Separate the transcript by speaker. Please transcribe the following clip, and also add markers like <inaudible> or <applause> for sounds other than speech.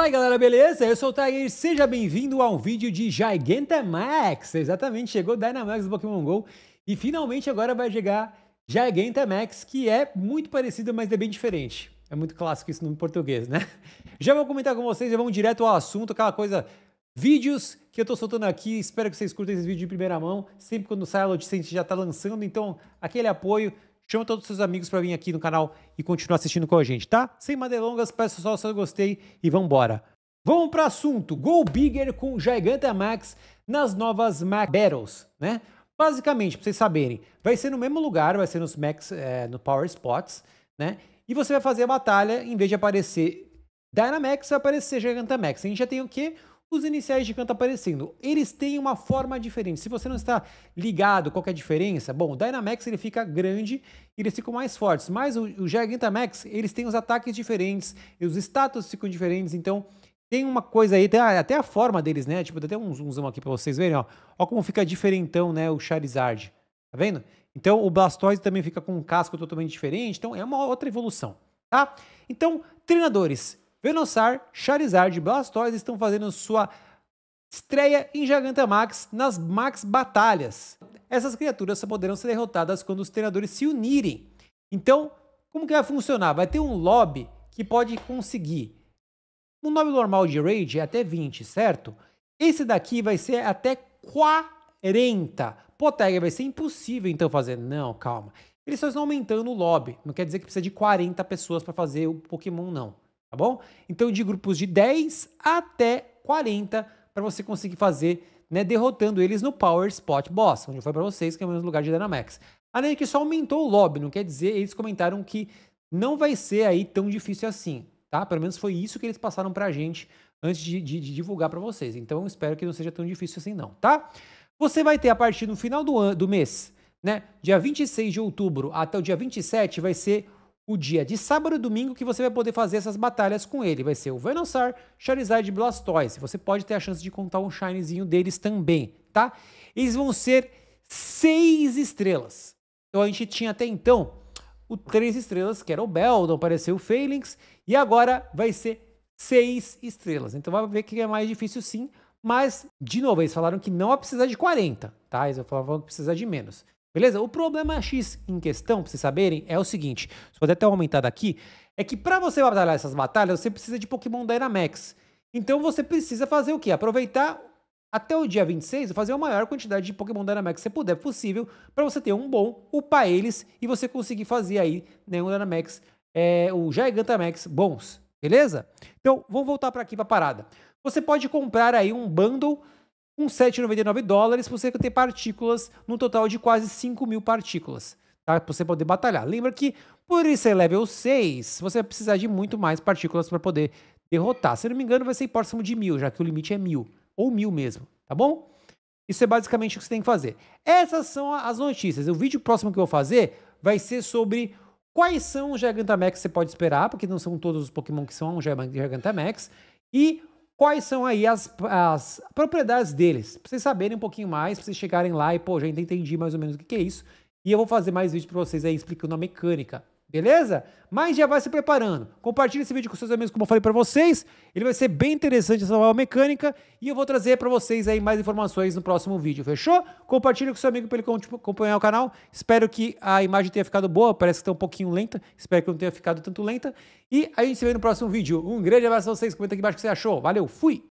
Speaker 1: Fala aí galera, beleza? Eu sou o Tiger, seja bem-vindo a um vídeo de Gigantamax. Exatamente, chegou Dynamax do Pokémon GO e finalmente agora vai chegar Gigantamax, que é muito parecido, mas é bem diferente. É muito clássico isso no português, né? <laughs> Já vou comentar com vocês, já vamos direto ao assunto, aquela coisa vídeos que eu tô soltando aqui. Espero que vocês curtam esse vídeo de primeira mão. Sempre quando sai a notícia, a gente já tá lançando, então aquele apoio. Chama todos os seus amigos para vir aqui no canal e continuar assistindo com a gente, tá? Sem mais delongas, peço só o seu gostei e vambora. Vamos para assunto. Go Bigger com Gigantamax nas novas Mac Battles, né? Basicamente, para vocês saberem, vai ser no mesmo lugar, vai ser nos Max, é, no Power Spots, né? E você vai fazer a batalha, em vez de aparecer Dynamax, vai aparecer Gigantamax. A gente já tem o quê? os iniciais de canto aparecendo. Eles têm uma forma diferente. Se você não está ligado qual é a diferença, bom, o Dynamax ele fica grande e eles ficam mais fortes. Mas o, o Gigantamax, eles têm os ataques diferentes, os status ficam diferentes, então tem uma coisa aí, até a forma deles, né? Tipo, até um zoom aqui para vocês verem, ó. Ó como fica diferentão, né, o Charizard. Tá vendo? Então o Blastoise também fica com um casco totalmente diferente, então é uma outra evolução, tá? Então, treinadores, Venusaur, Charizard e Blastoise estão fazendo sua estreia em Gigantamax nas Max Batalhas. Essas criaturas só poderão ser derrotadas quando os treinadores se unirem. Então, como que vai funcionar? Vai ter um lobby que pode conseguir. Um lobby normal de raid é até 20, certo? Esse daqui vai ser até 40. Pô, vai ser impossível então fazer. Não, calma. Eles só estão aumentando o lobby. Não quer dizer que precisa de 40 pessoas para fazer o Pokémon, não tá bom? Então, de grupos de 10 até 40 para você conseguir fazer, né, derrotando eles no Power Spot Boss, onde foi para vocês que é o mesmo lugar de Dynamax. Além de que só aumentou o lobby, não quer dizer, eles comentaram que não vai ser aí tão difícil assim, tá? Pelo menos foi isso que eles passaram pra gente antes de, de, de divulgar para vocês. Então, espero que não seja tão difícil assim não, tá? Você vai ter a partir do final do, do mês, né, dia 26 de outubro até o dia 27 vai ser o dia de sábado e domingo que você vai poder fazer essas batalhas com ele. Vai ser o Venusaur, Charizard e Blastoise. Você pode ter a chance de contar um Shinezinho deles também, tá? Eles vão ser seis estrelas. Então a gente tinha até então o três estrelas, que era o Beldon, apareceu o Phalanx, e agora vai ser seis estrelas. Então vai ver que é mais difícil sim, mas, de novo, eles falaram que não vai precisar de 40, tá? Eles falavam que precisar de menos. Beleza? O problema X em questão, pra vocês saberem, é o seguinte. Vou até aumentar daqui, É que para você batalhar essas batalhas, você precisa de Pokémon Dynamax. Então você precisa fazer o quê? Aproveitar até o dia 26, fazer a maior quantidade de Pokémon Dynamax que você puder possível, para você ter um bom, upar eles e você conseguir fazer aí né, um Dynamax, é, o Gigantamax bons. Beleza? Então, vamos voltar para aqui para a parada. Você pode comprar aí um bundle com 7,99 dólares você ter partículas no total de quase 5 mil partículas, tá? Para você poder batalhar. Lembra que por isso é level 6, você vai precisar de muito mais partículas para poder derrotar. Se não me engano, vai ser próximo de mil, já que o limite é mil, ou mil mesmo, tá bom? Isso é basicamente o que você tem que fazer. Essas são as notícias. O vídeo próximo que eu vou fazer vai ser sobre quais são os Gigantamax que você pode esperar, porque não são todos os Pokémon que são um Gigantamax, e quais são aí as, as propriedades deles. Pra vocês saberem um pouquinho mais, pra vocês chegarem lá e, pô, já entendi mais ou menos o que, que é isso. E eu vou fazer mais vídeos para vocês aí explicando a mecânica. Beleza? Mas já vai se preparando. Compartilhe esse vídeo com seus amigos, como eu falei para vocês. Ele vai ser bem interessante essa nova mecânica e eu vou trazer para vocês aí mais informações no próximo vídeo, fechou? Compartilhe com seu amigo para ele tipo, acompanhar o canal. Espero que a imagem tenha ficado boa, parece que está um pouquinho lenta. Espero que não tenha ficado tanto lenta. E a gente se vê no próximo vídeo. Um grande abraço a vocês, comenta aqui embaixo o que você achou. Valeu, fui!